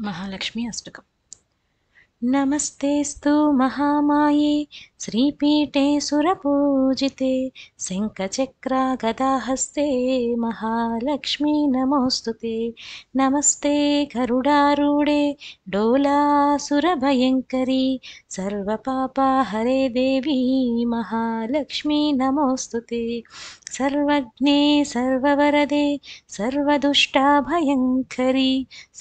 महालक्ष्मी अष्टकं नमस्तेस्तु महामाये श्रीपीठे सुरपूजिते शङ्खचक्रागदाहस्ते महालक्ष्मी नमोस्तु ते नमस्ते गरुडारूढे डोला सुरभयङ्करी सर्वपापा हरे देवी महालक्ष्मी नमोऽस्तु ते सर्वज्ञे सर्ववरदे सर्वदुष्टा भयङ्करी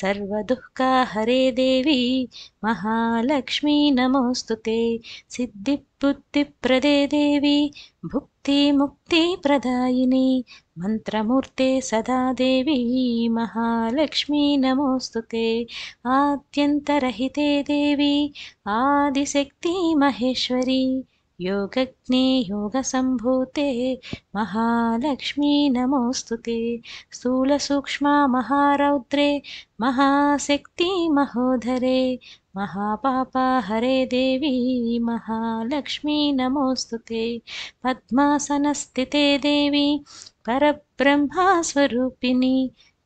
सर्वदुःखा हरे देवी महालक्ष्मी नमोऽस्तु ते सिद्धि बुद्धिप्रदे देवी भुक्तिमुक्तिप्रदायिनी मन्त्रमूर्ते सदा देवी महालक्ष्मी नमोऽस्तु ते आद्यन्तरहिते देवी आदिशक्ति महेश्वरी योगज्ञे योगसम्भूते महालक्ष्मी नमोऽस्तु ते स्थूलसूक्ष्मा महारौद्रे महोधरे महापापा हरे देवी महालक्ष्मी नमोऽस्तु ते पद्मासनस्थिते देवी परब्रह्मास्वरूपिणी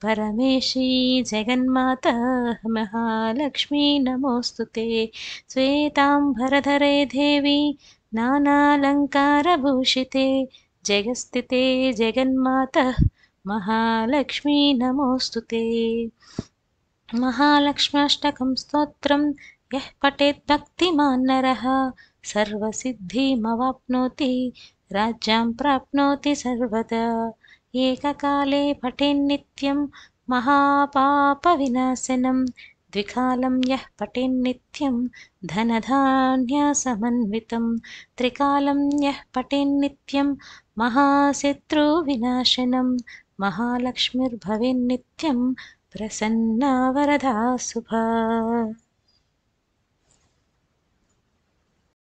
परमेशी जगन्माता महालक्ष्मी नमोऽस्तु ते देवी नानालङ्कारभूषिते जयस्थिते जगन्मातः नमोऽस्तु ते महालक्ष्मष्टकं स्तोत्रं यः पठेत् भक्तिमान्नरः सर्वसिद्धिमवाप्नोति राज्यं प्राप्नोति सर्वदा एककाले पठेन्नित्यं नित्यं महापापविनाशनम् द्विकालं यः पटेन्नित्यं धनधान्यसमन्वितं त्रिकालं यः पटेन्नित्यं महाशत्रुविनाशनं प्रसन्ना वरदा सुभा